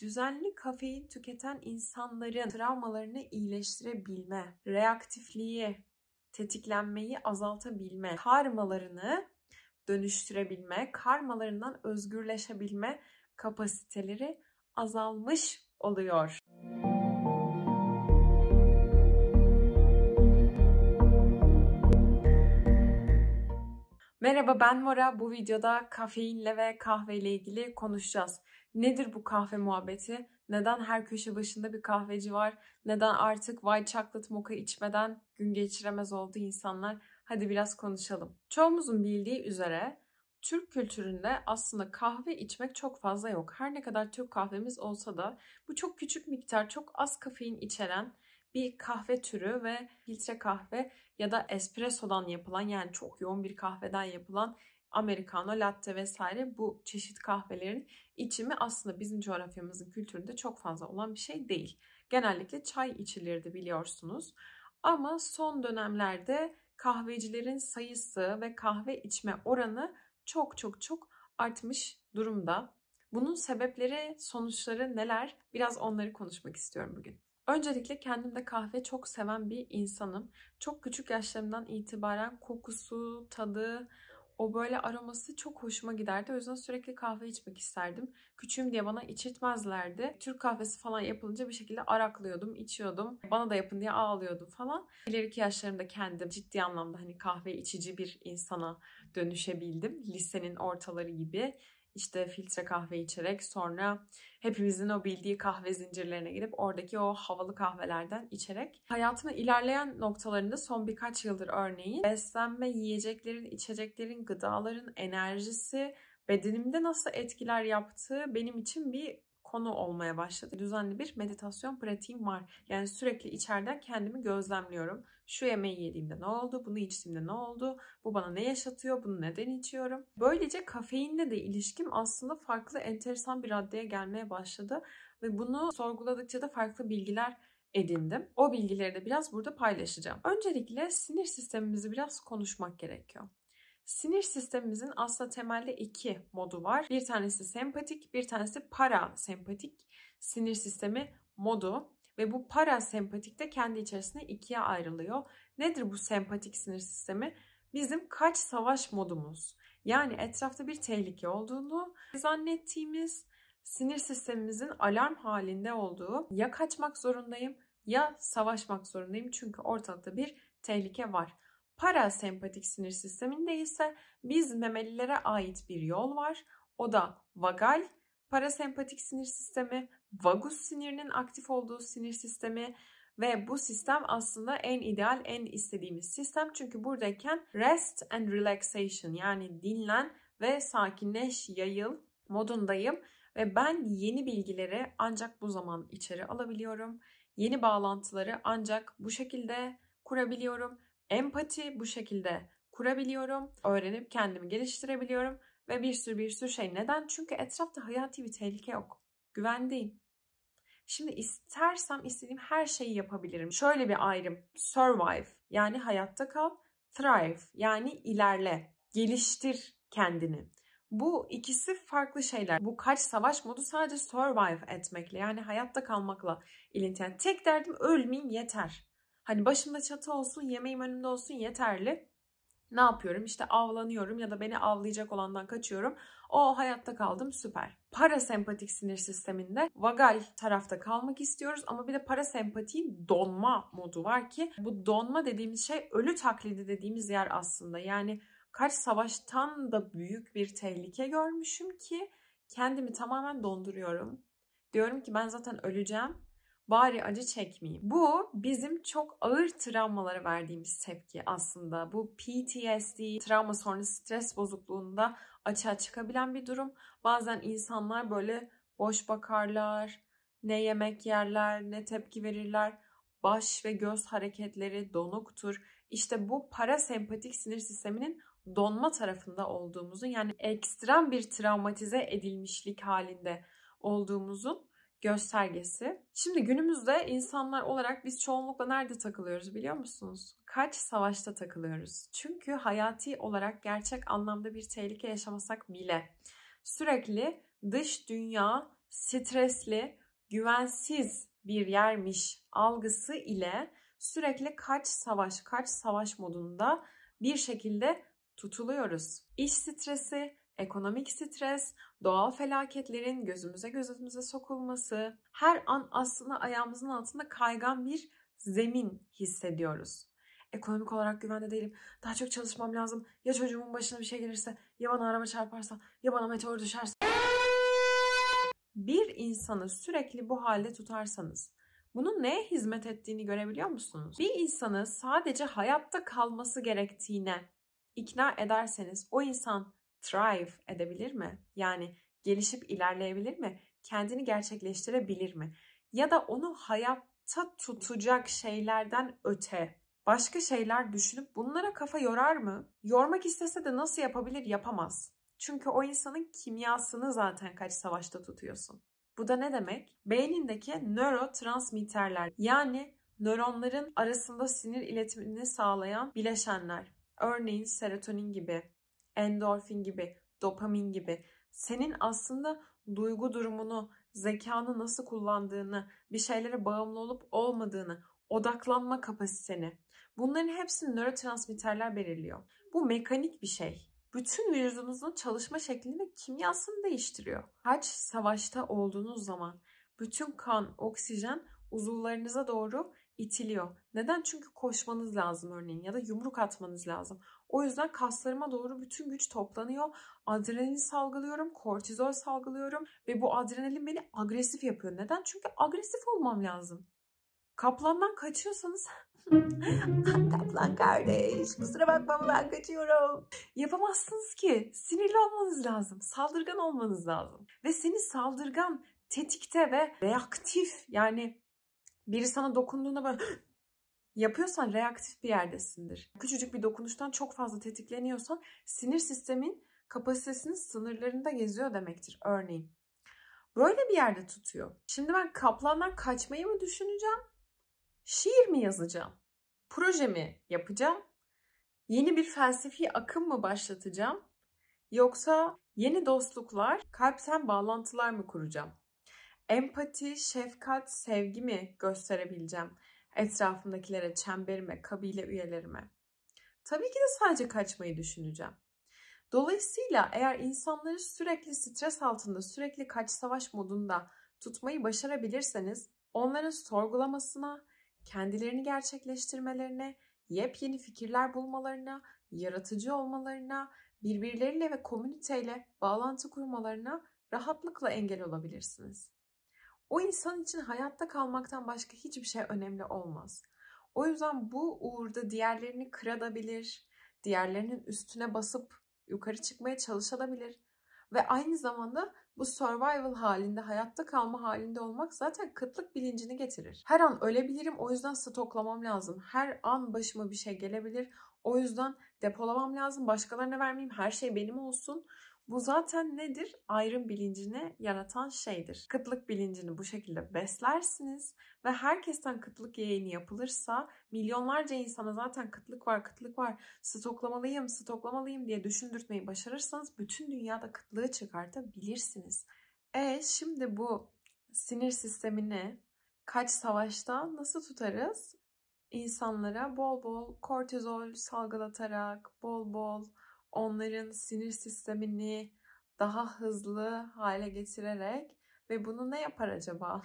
düzenli kafein tüketen insanların travmalarını iyileştirebilme, reaktifliği, tetiklenmeyi azaltabilme, karmalarını dönüştürebilme, karmalarından özgürleşebilme kapasiteleri azalmış oluyor. Merhaba ben Mora. Bu videoda kafeinle ve kahveyle ilgili konuşacağız. Nedir bu kahve muhabbeti? Neden her köşe başında bir kahveci var? Neden artık white chocolate mocha içmeden gün geçiremez oldu insanlar? Hadi biraz konuşalım. Çoğumuzun bildiği üzere Türk kültüründe aslında kahve içmek çok fazla yok. Her ne kadar Türk kahvemiz olsa da bu çok küçük miktar, çok az kafein içeren bir kahve türü ve filtre kahve ya da espressodan yapılan yani çok yoğun bir kahveden yapılan americano, latte vesaire bu çeşit kahvelerin içimi aslında bizim coğrafyamızın kültüründe çok fazla olan bir şey değil. Genellikle çay içilirdi biliyorsunuz. Ama son dönemlerde kahvecilerin sayısı ve kahve içme oranı çok çok çok artmış durumda. Bunun sebepleri, sonuçları neler? Biraz onları konuşmak istiyorum bugün. Öncelikle kendimde kahve çok seven bir insanım. Çok küçük yaşlarımdan itibaren kokusu, tadı, o böyle aroması çok hoşuma giderdi. O yüzden sürekli kahve içmek isterdim. Küçüğüm diye bana içirtmezlerdi. Türk kahvesi falan yapılınca bir şekilde araklıyordum, içiyordum. Bana da yapın diye ağlıyordum falan. İleriki yaşlarımda kendim ciddi anlamda hani kahve içici bir insana dönüşebildim. Lisenin ortaları gibi işte filtre kahve içerek sonra hepimizin o bildiği kahve zincirlerine girip oradaki o havalı kahvelerden içerek hayatımın ilerleyen noktalarında son birkaç yıldır örneğin beslenme, yiyeceklerin, içeceklerin, gıdaların enerjisi bedenimde nasıl etkiler yaptığı benim için bir konu olmaya başladı. Düzenli bir meditasyon pratiğim var. Yani sürekli içeriden kendimi gözlemliyorum. Şu yemeği yediğimde ne oldu? Bunu içtiğimde ne oldu? Bu bana ne yaşatıyor? Bunu neden içiyorum? Böylece kafeinle de ilişkim aslında farklı enteresan bir raddeye gelmeye başladı. Ve bunu sorguladıkça da farklı bilgiler edindim. O bilgileri de biraz burada paylaşacağım. Öncelikle sinir sistemimizi biraz konuşmak gerekiyor. Sinir sistemimizin aslında temelde iki modu var. Bir tanesi sempatik, bir tanesi parasempatik sinir sistemi modu. Ve bu parasempatik de kendi içerisinde ikiye ayrılıyor. Nedir bu sempatik sinir sistemi? Bizim kaç savaş modumuz. Yani etrafta bir tehlike olduğunu zannettiğimiz sinir sistemimizin alarm halinde olduğu ya kaçmak zorundayım ya savaşmak zorundayım çünkü ortada bir tehlike var. Parasempatik sinir sisteminde ise biz memelilere ait bir yol var. O da vagal parasempatik sinir sistemi, vagus sinirinin aktif olduğu sinir sistemi ve bu sistem aslında en ideal, en istediğimiz sistem. Çünkü buradayken rest and relaxation yani dinlen ve sakinleş, yayıl modundayım. Ve ben yeni bilgileri ancak bu zaman içeri alabiliyorum. Yeni bağlantıları ancak bu şekilde kurabiliyorum. Empati bu şekilde kurabiliyorum. Öğrenip kendimi geliştirebiliyorum ve bir sürü bir sürü şey. Neden? Çünkü etrafta hayati bir tehlike yok. Güvendeyim. Şimdi istersem istediğim her şeyi yapabilirim. Şöyle bir ayrım. Survive yani hayatta kal. Thrive yani ilerle. Geliştir kendini. Bu ikisi farklı şeyler. Bu kaç savaş modu sadece survive etmekle yani hayatta kalmakla ilintili. tek derdim ölmeyeyim yeter. Hani başımda çatı olsun, yemeğim önümde olsun yeterli ne yapıyorum? İşte avlanıyorum ya da beni avlayacak olandan kaçıyorum. O hayatta kaldım süper. Parasempatik sinir sisteminde vagal tarafta kalmak istiyoruz ama bir de parasempatiğin donma modu var ki bu donma dediğimiz şey ölü taklidi dediğimiz yer aslında. Yani kaç savaştan da büyük bir tehlike görmüşüm ki kendimi tamamen donduruyorum. Diyorum ki ben zaten öleceğim bari acı çekmeyeyim. Bu bizim çok ağır travmalara verdiğimiz tepki aslında. Bu PTSD, travma sonrası stres bozukluğunda açığa çıkabilen bir durum. Bazen insanlar böyle boş bakarlar, ne yemek yerler, ne tepki verirler. Baş ve göz hareketleri donuktur. İşte bu parasempatik sinir sisteminin donma tarafında olduğumuzun, yani ekstrem bir travmatize edilmişlik halinde olduğumuzun göstergesi. Şimdi günümüzde insanlar olarak biz çoğunlukla nerede takılıyoruz biliyor musunuz? Kaç savaşta takılıyoruz? Çünkü hayati olarak gerçek anlamda bir tehlike yaşamasak bile sürekli dış dünya stresli, güvensiz bir yermiş algısı ile sürekli kaç savaş, kaç savaş modunda bir şekilde tutuluyoruz. İş stresi, ekonomik stres, doğal felaketlerin gözümüze gözümüze sokulması, her an aslında ayağımızın altında kaygan bir zemin hissediyoruz. Ekonomik olarak güvende değilim. Daha çok çalışmam lazım. Ya çocuğumun başına bir şey gelirse, ya bana araba çarparsa, ya bana meteor düşerse. Bir insanı sürekli bu halde tutarsanız, bunun neye hizmet ettiğini görebiliyor musunuz? Bir insanı sadece hayatta kalması gerektiğine ikna ederseniz o insan thrive edebilir mi? Yani gelişip ilerleyebilir mi? Kendini gerçekleştirebilir mi? Ya da onu hayatta tutacak şeylerden öte başka şeyler düşünüp bunlara kafa yorar mı? Yormak istese de nasıl yapabilir? Yapamaz. Çünkü o insanın kimyasını zaten kaç savaşta tutuyorsun. Bu da ne demek? Beynindeki nörotransmitterler yani nöronların arasında sinir iletimini sağlayan bileşenler. Örneğin serotonin gibi, endorfin gibi, dopamin gibi senin aslında duygu durumunu, zekanı nasıl kullandığını, bir şeylere bağımlı olup olmadığını, odaklanma kapasiteni. Bunların hepsini nörotransmitterler belirliyor. Bu mekanik bir şey. Bütün vücudunuzun çalışma şeklini ve kimyasını değiştiriyor. Haç savaşta olduğunuz zaman bütün kan, oksijen uzuvlarınıza doğru itiliyor. Neden? Çünkü koşmanız lazım örneğin ya da yumruk atmanız lazım. O yüzden kaslarıma doğru bütün güç toplanıyor. Adrenalin salgılıyorum, kortizol salgılıyorum ve bu adrenalin beni agresif yapıyor. Neden? Çünkü agresif olmam lazım. Kaplandan kaçıyorsanız kaplan kardeş kusura bakma ben kaçıyorum. Yapamazsınız ki. Sinirli olmanız lazım. Saldırgan olmanız lazım. Ve seni saldırgan, tetikte ve reaktif yani biri sana dokunduğunda böyle Yapıyorsan reaktif bir yerdesindir. Küçücük bir dokunuştan çok fazla tetikleniyorsan sinir sistemin kapasitesinin sınırlarında geziyor demektir örneğin. Böyle bir yerde tutuyor. Şimdi ben kaplandan kaçmayı mı düşüneceğim? Şiir mi yazacağım? Proje mi yapacağım? Yeni bir felsefi akım mı başlatacağım? Yoksa yeni dostluklar, kalpten bağlantılar mı kuracağım? Empati, şefkat, sevgi mi gösterebileceğim? etrafımdakilere, çemberime, kabile üyelerime. Tabii ki de sadece kaçmayı düşüneceğim. Dolayısıyla eğer insanları sürekli stres altında, sürekli kaç savaş modunda tutmayı başarabilirseniz onların sorgulamasına, kendilerini gerçekleştirmelerine, yepyeni fikirler bulmalarına, yaratıcı olmalarına, birbirleriyle ve komüniteyle bağlantı kurmalarına rahatlıkla engel olabilirsiniz. O insan için hayatta kalmaktan başka hiçbir şey önemli olmaz. O yüzden bu uğurda diğerlerini kıradabilir, diğerlerinin üstüne basıp yukarı çıkmaya çalışabilir. Ve aynı zamanda bu survival halinde, hayatta kalma halinde olmak zaten kıtlık bilincini getirir. Her an ölebilirim o yüzden stoklamam lazım. Her an başıma bir şey gelebilir. O yüzden depolamam lazım, başkalarına vermeyeyim, her şey benim olsun. Bu zaten nedir? Ayrım bilincini yaratan şeydir. Kıtlık bilincini bu şekilde beslersiniz ve herkesten kıtlık yayını yapılırsa milyonlarca insana zaten kıtlık var, kıtlık var, stoklamalıyım, stoklamalıyım diye düşündürtmeyi başarırsanız bütün dünyada kıtlığı çıkartabilirsiniz. E şimdi bu sinir sistemini kaç savaşta nasıl tutarız? İnsanlara bol bol kortizol salgılatarak, bol bol onların sinir sistemini daha hızlı hale getirerek ve bunu ne yapar acaba?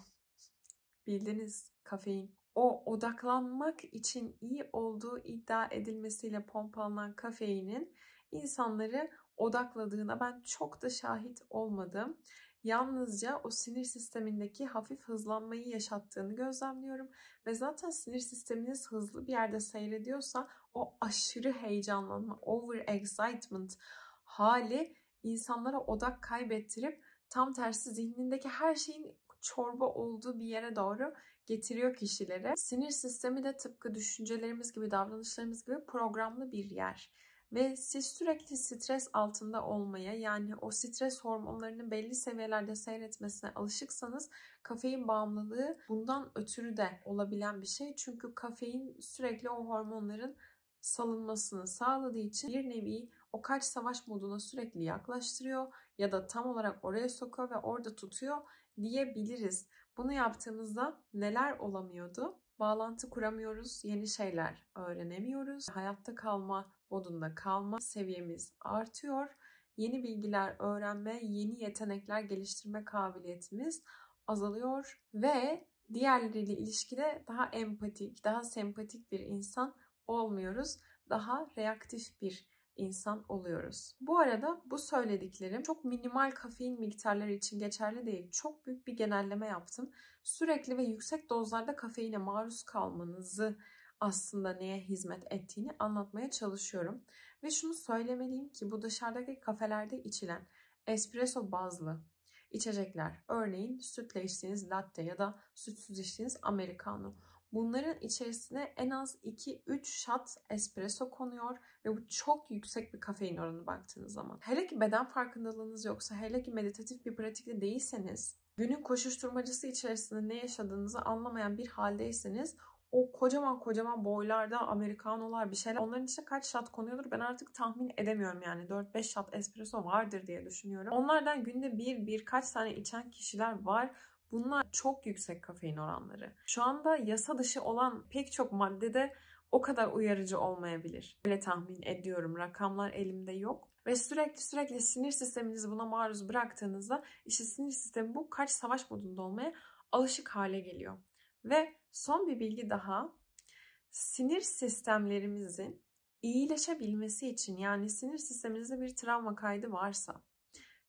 Bildiniz kafein. O odaklanmak için iyi olduğu iddia edilmesiyle pompalanan kafeinin insanları odakladığına ben çok da şahit olmadım. Yalnızca o sinir sistemindeki hafif hızlanmayı yaşattığını gözlemliyorum ve zaten sinir sisteminiz hızlı bir yerde seyrediyorsa o aşırı heyecanlanma, over excitement hali insanlara odak kaybettirip tam tersi zihnindeki her şeyin çorba olduğu bir yere doğru getiriyor kişileri. Sinir sistemi de tıpkı düşüncelerimiz gibi, davranışlarımız gibi programlı bir yer. Ve siz sürekli stres altında olmaya yani o stres hormonlarının belli seviyelerde seyretmesine alışıksanız kafein bağımlılığı bundan ötürü de olabilen bir şey. Çünkü kafein sürekli o hormonların salınmasını sağladığı için bir nevi o kaç savaş moduna sürekli yaklaştırıyor ya da tam olarak oraya sokuyor ve orada tutuyor diyebiliriz. Bunu yaptığımızda neler olamıyordu? Bağlantı kuramıyoruz, yeni şeyler öğrenemiyoruz. Hayatta kalma modunda kalma seviyemiz artıyor. Yeni bilgiler öğrenme, yeni yetenekler geliştirme kabiliyetimiz azalıyor ve diğerleriyle ilişkide daha empatik, daha sempatik bir insan olmuyoruz. Daha reaktif bir insan oluyoruz. Bu arada bu söylediklerim çok minimal kafein miktarları için geçerli değil. Çok büyük bir genelleme yaptım. Sürekli ve yüksek dozlarda kafeine maruz kalmanızı aslında neye hizmet ettiğini anlatmaya çalışıyorum. Ve şunu söylemeliyim ki bu dışarıdaki kafelerde içilen espresso bazlı içecekler, örneğin sütle içtiğiniz latte ya da sütsüz içtiğiniz americano Bunların içerisine en az 2-3 shot espresso konuyor ve bu çok yüksek bir kafein oranı baktığınız zaman. Hele ki beden farkındalığınız yoksa, hele ki meditatif bir pratikte değilseniz, günün koşuşturmacısı içerisinde ne yaşadığınızı anlamayan bir haldeyseniz o kocaman kocaman boylarda Amerikanolar bir şeyler. Onların içine kaç şat konuyordur ben artık tahmin edemiyorum yani. 4-5 şat espresso vardır diye düşünüyorum. Onlardan günde bir birkaç tane içen kişiler var. Bunlar çok yüksek kafein oranları. Şu anda yasa dışı olan pek çok maddede o kadar uyarıcı olmayabilir. Öyle tahmin ediyorum. Rakamlar elimde yok. Ve sürekli sürekli sinir sisteminizi buna maruz bıraktığınızda işte sinir sistemi bu kaç savaş modunda olmaya alışık hale geliyor. Ve son bir bilgi daha. Sinir sistemlerimizin iyileşebilmesi için yani sinir sisteminizde bir travma kaydı varsa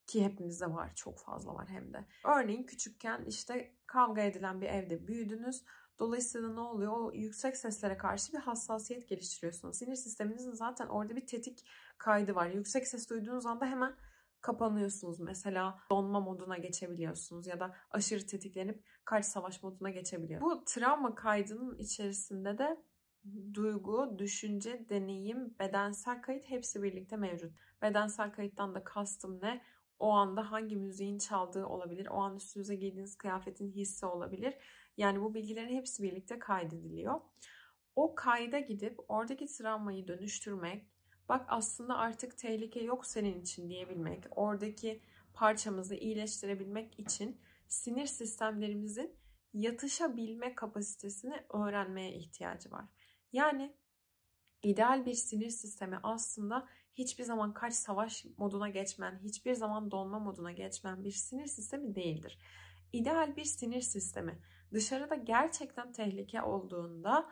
ki hepimizde var, çok fazla var hem de. Örneğin küçükken işte kavga edilen bir evde büyüdünüz. Dolayısıyla ne oluyor? O yüksek seslere karşı bir hassasiyet geliştiriyorsunuz. Sinir sisteminizin zaten orada bir tetik kaydı var. Yüksek ses duyduğunuz anda hemen kapanıyorsunuz. Mesela donma moduna geçebiliyorsunuz ya da aşırı tetiklenip kaç savaş moduna geçebiliyor. Bu travma kaydının içerisinde de duygu, düşünce, deneyim, bedensel kayıt hepsi birlikte mevcut. Bedensel kayıttan da kastım ne? O anda hangi müziğin çaldığı olabilir. O an üstünüze giydiğiniz kıyafetin hissi olabilir. Yani bu bilgilerin hepsi birlikte kaydediliyor. O kayda gidip oradaki travmayı dönüştürmek, bak aslında artık tehlike yok senin için diyebilmek, oradaki parçamızı iyileştirebilmek için sinir sistemlerimizin yatışabilme kapasitesini öğrenmeye ihtiyacı var. Yani ideal bir sinir sistemi aslında hiçbir zaman kaç savaş moduna geçmen, hiçbir zaman donma moduna geçmen bir sinir sistemi değildir. İdeal bir sinir sistemi dışarıda gerçekten tehlike olduğunda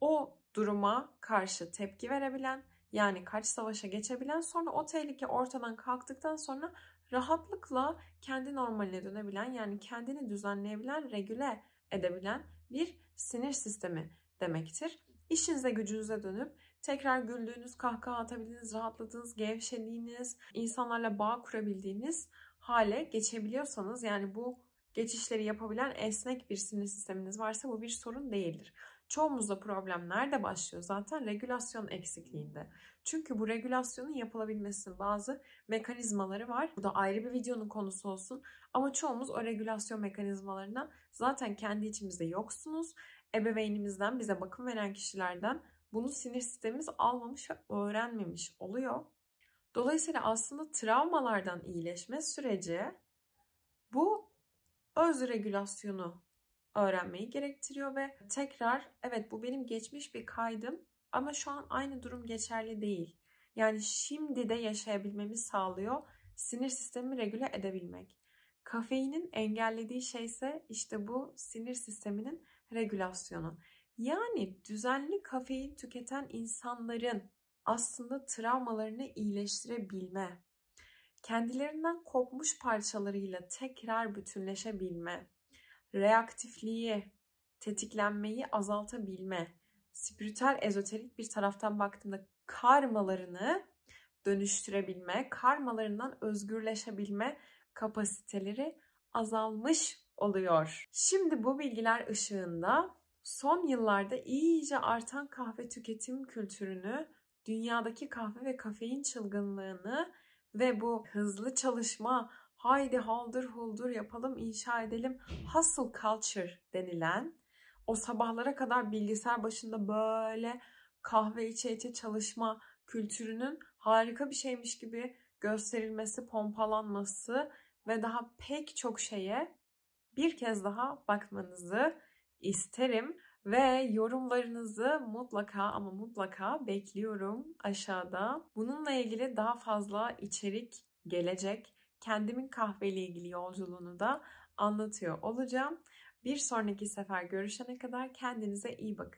o duruma karşı tepki verebilen yani kaç savaşa geçebilen sonra o tehlike ortadan kalktıktan sonra rahatlıkla kendi normaline dönebilen yani kendini düzenleyebilen, regüle edebilen bir sinir sistemi demektir. İşinize gücünüze dönüp tekrar güldüğünüz, kahkaha atabildiğiniz, rahatladığınız, gevşediğiniz, insanlarla bağ kurabildiğiniz hale geçebiliyorsanız yani bu geçişleri yapabilen esnek bir sinir sisteminiz varsa bu bir sorun değildir. Çoğumuzda problem nerede başlıyor? Zaten regülasyon eksikliğinde. Çünkü bu regülasyonun yapılabilmesinin bazı mekanizmaları var. Bu da ayrı bir videonun konusu olsun. Ama çoğumuz o regülasyon mekanizmalarına zaten kendi içimizde yoksunuz. Ebeveynimizden, bize bakım veren kişilerden bunu sinir sistemimiz almamış öğrenmemiş oluyor. Dolayısıyla aslında travmalardan iyileşme süreci bu öz regülasyonu öğrenmeyi gerektiriyor ve tekrar evet bu benim geçmiş bir kaydım ama şu an aynı durum geçerli değil. Yani şimdi de yaşayabilmemi sağlıyor sinir sistemimi regüle edebilmek. Kafeinin engellediği şey ise işte bu sinir sisteminin regülasyonu. Yani düzenli kafein tüketen insanların aslında travmalarını iyileştirebilme, kendilerinden kopmuş parçalarıyla tekrar bütünleşebilme, reaktifliği, tetiklenmeyi azaltabilme, spiritel ezoterik bir taraftan baktığımda karmalarını dönüştürebilme, karmalarından özgürleşebilme kapasiteleri azalmış oluyor. Şimdi bu bilgiler ışığında son yıllarda iyice artan kahve tüketim kültürünü, dünyadaki kahve ve kafein çılgınlığını ve bu hızlı çalışma, haydi haldır huldur yapalım, inşa edelim, hustle culture denilen o sabahlara kadar bilgisayar başında böyle kahve içe içe çalışma kültürünün harika bir şeymiş gibi gösterilmesi, pompalanması ve daha pek çok şeye bir kez daha bakmanızı isterim. Ve yorumlarınızı mutlaka ama mutlaka bekliyorum aşağıda. Bununla ilgili daha fazla içerik gelecek. Kendimin kahveyle ilgili yolculuğunu da anlatıyor olacağım. Bir sonraki sefer görüşene kadar kendinize iyi bakın.